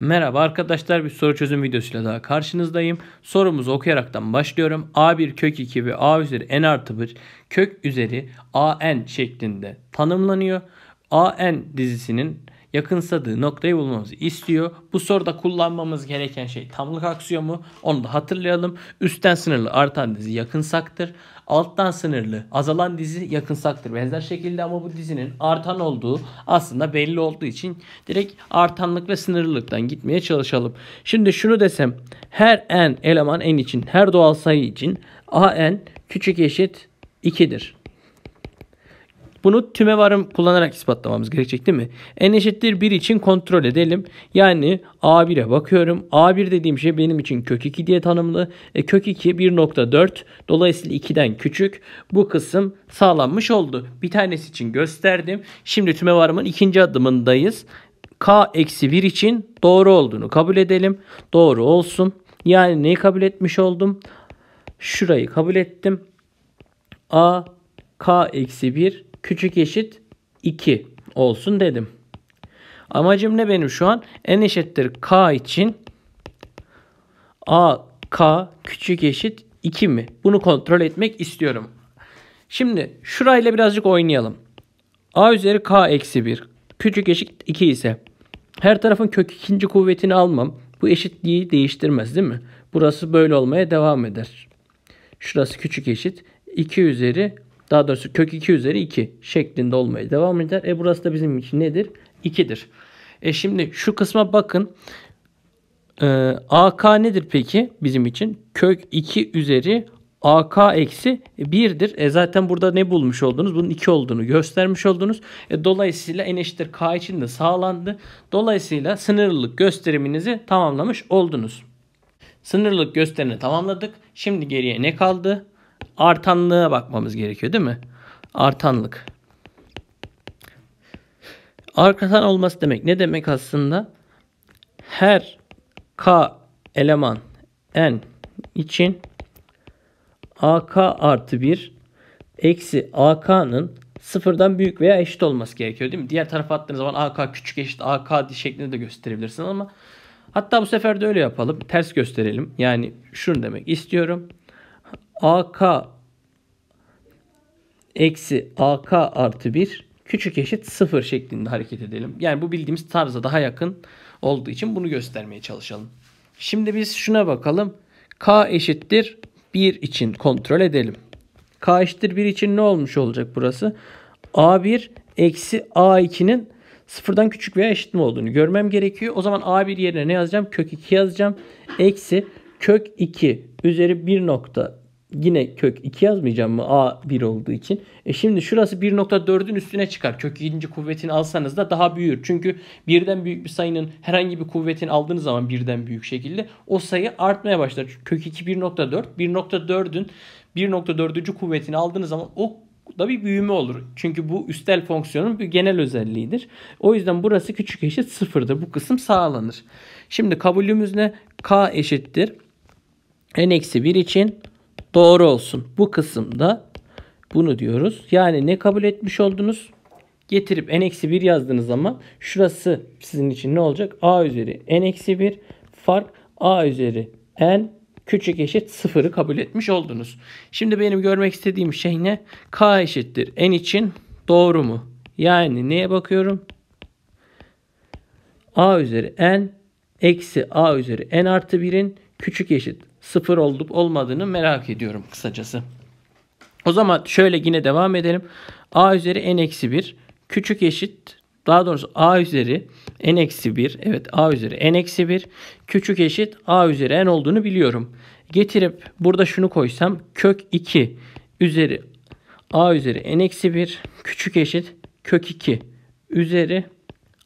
Merhaba arkadaşlar bir soru çözüm videosuyla daha karşınızdayım. Sorumuzu okuyaraktan başlıyorum. A1 kök 2 ve A üzeri n artı 1 kök üzeri AN şeklinde tanımlanıyor. AN dizisinin yakınsadığı noktayı bulmamızı istiyor. Bu soruda kullanmamız gereken şey tamlık aksiyomu. Onu da hatırlayalım. Üstten sınırlı artan dizi yakınsaktır. Alttan sınırlı azalan dizi yakınsaktır. Benzer şekilde ama bu dizinin artan olduğu aslında belli olduğu için direkt artanlık ve sınırlılıktan gitmeye çalışalım. Şimdi şunu desem her n eleman en için her doğal sayı için a n küçük eşit 2'dir. Bunu tüme varım kullanarak ispatlamamız gerekecek değil mi? En eşittir 1 için kontrol edelim. Yani A1'e bakıyorum. A1 dediğim şey benim için kök 2 diye tanımlı. E, kök 2 1.4. Dolayısıyla 2'den küçük. Bu kısım sağlanmış oldu. Bir tanesi için gösterdim. Şimdi tüme varımın ikinci adımındayız. K eksi 1 için doğru olduğunu kabul edelim. Doğru olsun. Yani neyi kabul etmiş oldum? Şurayı kabul ettim. A K eksi 1 küçük eşit 2 olsun dedim. Amacım ne benim şu an? En eşittir k için a k küçük eşit 2 mi? Bunu kontrol etmek istiyorum. Şimdi şurayla birazcık oynayalım. a üzeri k eksi 1 küçük eşit 2 ise her tarafın kök ikinci kuvvetini almam. Bu eşitliği değiştirmez değil mi? Burası böyle olmaya devam eder. Şurası küçük eşit 2 üzeri daha doğrusu kök 2 üzeri 2 şeklinde olmaya devam eder. E burası da bizim için nedir? 2'dir. E şimdi şu kısma bakın. Ee, AK nedir peki bizim için? Kök 2 üzeri AK eksi 1'dir. E zaten burada ne bulmuş oldunuz? Bunun 2 olduğunu göstermiş oldunuz. E dolayısıyla n eşittir k için de sağlandı. Dolayısıyla sınırlılık gösteriminizi tamamlamış oldunuz. Sınırlılık gösterini tamamladık. Şimdi geriye ne kaldı? artanlığa bakmamız gerekiyor değil mi? Artanlık. Artan olması demek ne demek aslında? Her k eleman n için ak artı 1 eksi ak'nın sıfırdan büyük veya eşit olması gerekiyor değil mi? Diğer tarafa attığınız zaman ak küçük eşit ak şeklinde de gösterebilirsin ama hatta bu sefer de öyle yapalım. Ters gösterelim. Yani şunu demek istiyorum. AK eksi AK artı 1 küçük eşit 0 şeklinde hareket edelim. Yani bu bildiğimiz tarza daha yakın olduğu için bunu göstermeye çalışalım. Şimdi biz şuna bakalım. K eşittir 1 için kontrol edelim. K eşittir 1 için ne olmuş olacak burası? A1 eksi A2'nin sıfırdan küçük veya eşit mi olduğunu görmem gerekiyor. O zaman A1 yerine ne yazacağım? Kök 2 yazacağım. Eksi kök 2 üzeri 1 nokta yine kök 2 yazmayacağım mı? A 1 olduğu için. E şimdi şurası 1.4'ün üstüne çıkar. Kök 7. kuvvetini alsanız da daha büyür. Çünkü birden büyük bir sayının herhangi bir kuvvetini aldığınız zaman birden büyük şekilde o sayı artmaya başlar. Kök 2 1.4. 1.4'ün 1.4. kuvvetini aldığınız zaman o da bir büyüme olur. Çünkü bu üstel fonksiyonun bir genel özelliğidir. O yüzden burası küçük eşit sıfırdır. Bu kısım sağlanır. Şimdi kabulümüz ne? K eşittir. N-1 için doğru olsun. Bu kısımda bunu diyoruz. Yani ne kabul etmiş oldunuz? Getirip n-1 yazdığınız zaman şurası sizin için ne olacak? a üzeri n-1 fark a üzeri n küçük eşit sıfırı kabul etmiş oldunuz. Şimdi benim görmek istediğim şey ne? k eşittir n için doğru mu? Yani neye bakıyorum? a üzeri n eksi a üzeri n artı 1'in küçük eşit sıfır olup olmadığını merak ediyorum kısacası. O zaman şöyle yine devam edelim. A üzeri n eksi 1 küçük eşit daha doğrusu a üzeri n eksi 1 evet a üzeri n eksi 1 küçük eşit a üzeri n olduğunu biliyorum. Getirip burada şunu koysam kök 2 üzeri a üzeri n eksi 1 küçük eşit kök 2 üzeri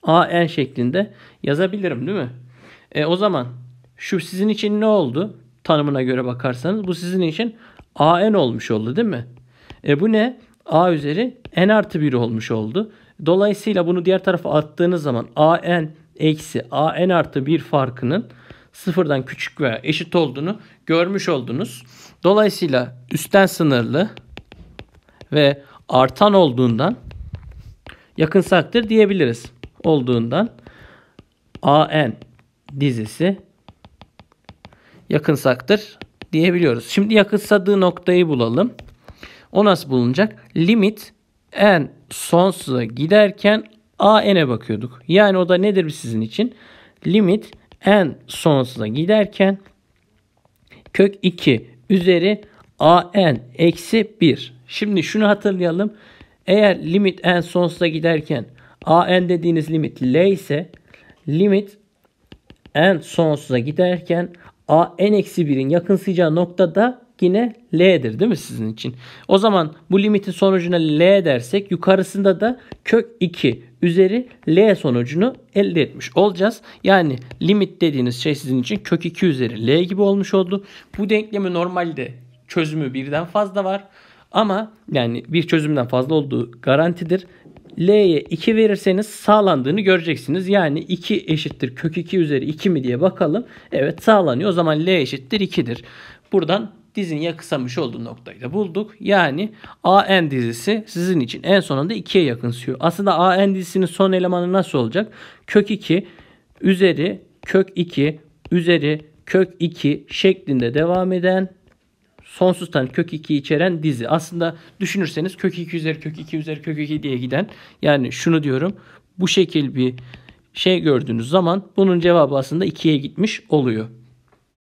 a n şeklinde yazabilirim değil mi? E, o zaman şu sizin için ne oldu? tanımına göre bakarsanız bu sizin için AN olmuş oldu değil mi? E bu ne? A üzeri N artı 1 olmuş oldu. Dolayısıyla bunu diğer tarafa attığınız zaman AN eksi AN artı 1 farkının sıfırdan küçük veya eşit olduğunu görmüş oldunuz. Dolayısıyla üstten sınırlı ve artan olduğundan yakınsaktır diyebiliriz. Olduğundan AN dizisi yakınsaktır diyebiliyoruz. Şimdi yakınsadığı noktayı bulalım. O nasıl bulunacak? Limit n sonsuza giderken a n'e bakıyorduk. Yani o da nedir sizin için? Limit n sonsuza giderken kök 2 üzeri a n eksi 1. Şimdi şunu hatırlayalım. Eğer limit n sonsuza giderken a n dediğiniz limit L ise limit n sonsuza giderken A n-1'in yakınsayacağı nokta da yine L'dir değil mi sizin için? O zaman bu limitin sonucuna L dersek yukarısında da kök 2 üzeri L sonucunu elde etmiş olacağız. Yani limit dediğiniz şey sizin için kök 2 üzeri L gibi olmuş oldu. Bu denklemi normalde çözümü birden fazla var. Ama yani bir çözümden fazla olduğu garantidir. L'ye 2 verirseniz sağlandığını göreceksiniz. Yani 2 eşittir kök 2 üzeri 2 mi diye bakalım. Evet sağlanıyor. O zaman L eşittir 2'dir. Buradan dizinin yakısamış olduğu noktayı da bulduk. Yani AN dizisi sizin için en sonunda 2'ye yakınsıyor. Aslında AN dizisinin son elemanı nasıl olacak? Kök 2 üzeri kök 2 üzeri kök 2 şeklinde devam eden sonsuz tane kök 2 içeren dizi. Aslında düşünürseniz kök 2 üzeri kök 2 üzeri kök 2 diye giden yani şunu diyorum bu şekil bir şey gördüğünüz zaman bunun cevabı aslında 2'ye gitmiş oluyor.